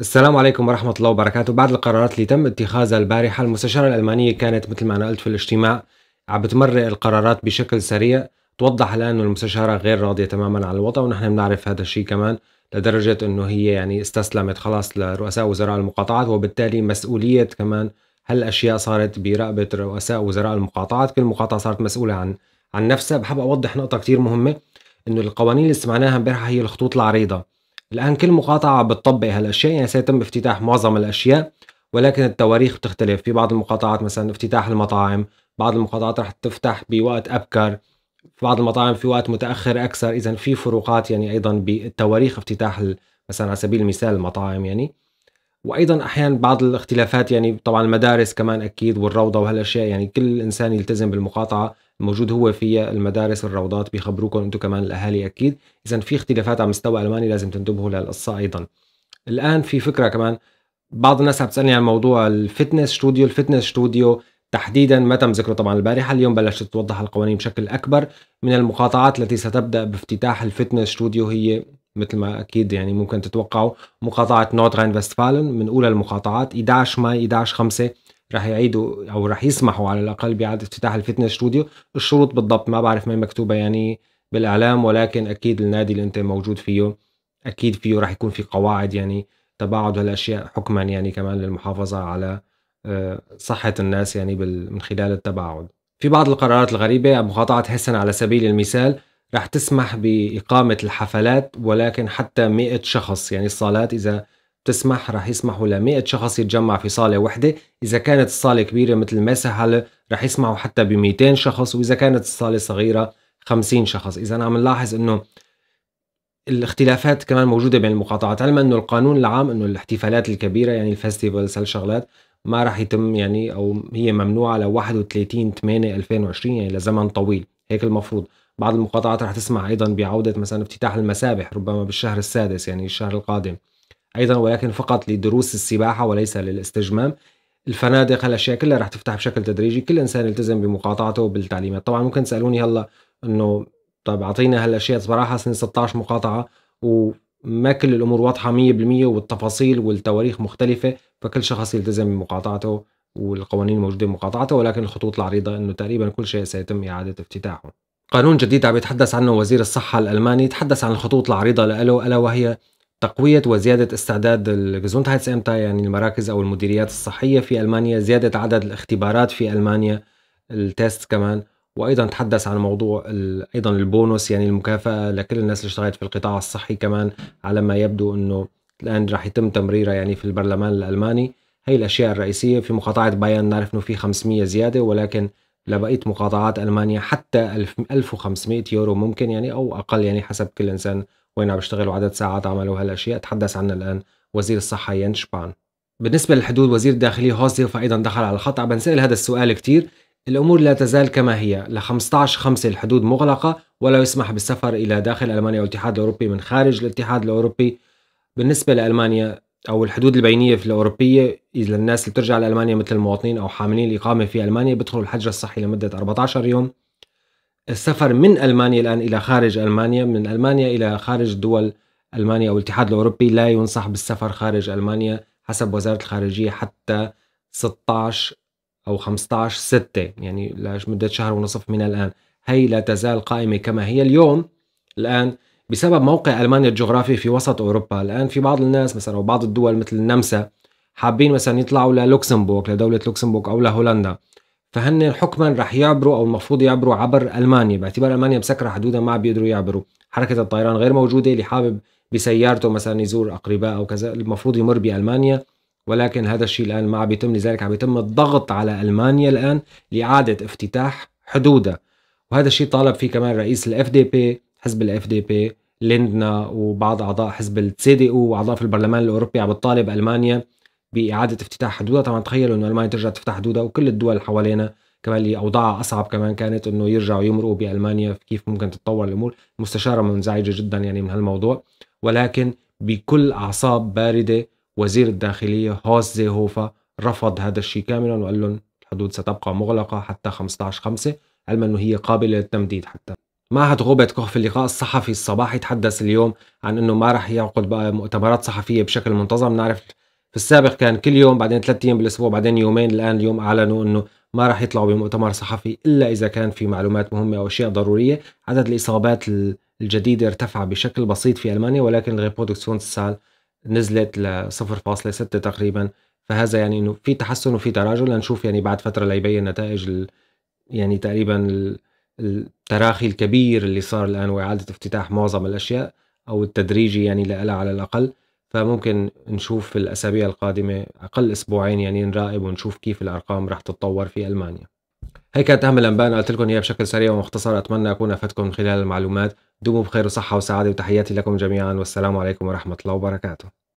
السلام عليكم ورحمة الله وبركاته بعد القرارات اللي تم اتخاذها البارحة المستشارة الألمانية كانت مثل ما أنا قلت في الاجتماع عم بتمرق القرارات بشكل سريع توضح الآن أنه المستشارة غير راضية تماما عن الوضع ونحن بنعرف هذا الشيء كمان لدرجة أنه هي يعني استسلمت خلاص لرؤساء وزراء المقاطعات وبالتالي مسؤولية كمان هالأشياء صارت برقبة رؤساء وزراء المقاطعات كل مقاطعة صارت مسؤولة عن عن نفسها بحب أوضح نقطة كتير مهمة أنه القوانين اللي سمعناها امبارح هي الخطوط العريضة الآن كل مقاطعة بتطبق هالأشياء يعني سيتم افتتاح معظم الأشياء ولكن التواريخ بتختلف في بعض المقاطعات مثلا افتتاح المطاعم بعض المقاطعات رح تفتح بوقت أبكر في بعض المطاعم في وقت متأخر أكثر إذا في فروقات يعني أيضا بالتواريخ افتتاح مثلا على سبيل المثال المطاعم يعني وايضا احيانا بعض الاختلافات يعني طبعا المدارس كمان اكيد والروضه وهالاشياء يعني كل انسان يلتزم بالمقاطعه موجود هو في المدارس الروضات بيخبروكم انتم كمان الاهالي اكيد اذا في اختلافات على مستوى الماني لازم تنتبهوا للقصه ايضا الان في فكره كمان بعض الناس عم تسالني عن موضوع الفتنس ستوديو الفتنس ستوديو تحديدا ما تم ذكره طبعا البارحه اليوم بلشت توضح القوانين بشكل اكبر من المقاطعات التي ستبدا بافتتاح الفتنس ستوديو هي مثل ما اكيد يعني ممكن تتوقعوا مقاطعه نوت راين فيستفالن من اولى المقاطعات 11 ماي 11 5 راح يعيدوا او راح يسمحوا على الاقل باعاده افتتاح الفتنس ستوديو الشروط بالضبط ما بعرف ما مكتوبه يعني بالاعلام ولكن اكيد النادي اللي انت موجود فيه اكيد فيه راح يكون في قواعد يعني تباعد هالاشياء حكما يعني كمان للمحافظه على آه، صحه الناس يعني من خلال التباعد في بعض القرارات الغريبه مقاطعه حسن على سبيل المثال رح تسمح بإقامة الحفلات ولكن حتى 100 شخص يعني الصالات إذا بتسمح رح يسمحوا ل 100 شخص يتجمع في صالة وحدة إذا كانت الصالة كبيرة مثل الماسة هلا رح يسمحوا حتى ب 200 شخص وإذا كانت الصالة صغيرة 50 شخص إذا عم نلاحظ أنه الاختلافات كمان موجوده بين المقاطعات علما انه القانون العام انه الاحتفالات الكبيره يعني الفستيفالز هالشغلات ما رح يتم يعني او هي ممنوعه ل 31 8 2020 يعني لزمن طويل هيك المفروض بعض المقاطعات رح تسمع ايضا بعوده مثلا افتتاح المسابح ربما بالشهر السادس يعني الشهر القادم أيضا ولكن فقط لدروس السباحة وليس للاستجمام الفنادق هالاشياء كلها رح تفتح بشكل تدريجي كل انسان يلتزم بمقاطعته وبالتعليمات طبعا ممكن تسالوني هلا انه طيب اعطينا هالاشياء صراحه سنه 16 مقاطعه وما كل الامور واضحه 100% والتفاصيل والتواريخ مختلفه فكل شخص يلتزم بمقاطعته والقوانين الموجوده بمقاطعته ولكن الخطوط العريضه انه تقريبا كل شيء سيتم اعاده افتتاحه قانون جديد عم يتحدث عنه وزير الصحة الألماني تحدث عن الخطوط العريضة له ألا وهي تقوية وزيادة استعداد الجزونتهايتسامتا يعني المراكز أو المديريات الصحية في ألمانيا زيادة عدد الاختبارات في ألمانيا التيست كمان وايضا تحدث عن موضوع ايضا البونص يعني المكافاه لكل الناس اللي اشتغلت في القطاع الصحي كمان على ما يبدو انه الان راح يتم تمريرها يعني في البرلمان الالماني هي الاشياء الرئيسيه في مقاطعه بايان نعرف انه في 500 زياده ولكن لبقيه مقاطعات المانيا حتى 1500 يورو ممكن يعني او اقل يعني حسب كل انسان وين عم يشتغلوا عدد ساعات عمل وهالاشياء تحدث عنها الان وزير الصحه يان شبان بالنسبه للحدود وزير الداخليه هوزيف ايضا دخل على الخط عم بنسال هذا السؤال كثير الامور لا تزال كما هي ل 15 5 الحدود مغلقه ولا يسمح بالسفر الى داخل المانيا او الاتحاد الاوروبي من خارج الاتحاد الاوروبي بالنسبه لالمانيا او الحدود البينيه في الاوروبيه اذا الناس اللي بترجع لالمانيا مثل المواطنين او حاملين الاقامه في المانيا بيدخلوا الحجر الصحي لمده 14 يوم السفر من المانيا الان الى خارج المانيا من المانيا الى خارج دول المانيا او الاتحاد الاوروبي لا ينصح بالسفر خارج المانيا حسب وزاره الخارجيه حتى 16 او 15 6 يعني لمده شهر ونصف من الان هي لا تزال قائمه كما هي اليوم الان بسبب موقع المانيا الجغرافي في وسط اوروبا الان في بعض الناس مثلا او بعض الدول مثل النمسا حابين مثلا يطلعوا للوكسمبورغ لدوله لوكسمبورغ او لهولندا فهن حكما رح يعبروا او المفروض يعبروا عبر المانيا باعتبار المانيا مسكره حدودها ما بيقدروا يعبروا حركه الطيران غير موجوده اللي حابب بسيارته مثلا يزور اقرباء او كذا المفروض يمر بالمانيا ولكن هذا الشيء الان ما عم بيتم لذلك عم بيتم الضغط على المانيا الان لاعاده افتتاح حدودها وهذا الشيء طالب فيه كمان رئيس الاف دي بي حزب الاف دي بي ليندنا وبعض اعضاء حزب السي دي او واعضاء في البرلمان الاوروبي عم بتطالب المانيا باعاده افتتاح حدودها طبعا تخيلوا انه المانيا ترجع تفتح حدودها وكل الدول حوالينا كمان اللي اوضاعها اصعب كمان كانت انه يرجعوا يمرقوا بالمانيا كيف ممكن تتطور الامور مستشاره منزعجه جدا يعني من هالموضوع ولكن بكل اعصاب بارده وزير الداخليه هوس زيهوفا رفض هذا الشيء كاملا وقال لهم الحدود ستبقى مغلقه حتى 15 5 علما انه هي قابله للتمديد حتى معهد غوبت كوخ في اللقاء الصحفي الصباحي تحدث اليوم عن انه ما راح يعقد بقى مؤتمرات صحفيه بشكل منتظم نعرف في السابق كان كل يوم بعدين ثلاث ايام بالاسبوع بعدين يومين الان اليوم اعلنوا انه ما راح يطلعوا بمؤتمر صحفي الا اذا كان في معلومات مهمه او اشياء ضروريه عدد الاصابات الجديده ارتفع بشكل بسيط في المانيا ولكن الريبرودكسيون سال نزلت ل 0.6 تقريبا فهذا يعني انه في تحسن وفي تراجع لنشوف يعني بعد فتره ليبين نتائج يعني تقريبا التراخي الكبير اللي صار الان واعاده افتتاح معظم الاشياء او التدريجي يعني لها على الاقل فممكن نشوف في الأسابيع القادمة أقل أسبوعين يعني نراقب ونشوف كيف الأرقام رح تتطور في ألمانيا هي كانت أهم الأنباء قلت لكم إياها بشكل سريع ومختصر أتمنى أكون أفدتكم خلال المعلومات دوموا بخير وصحة وسعادة وتحياتي لكم جميعا والسلام عليكم ورحمة الله وبركاته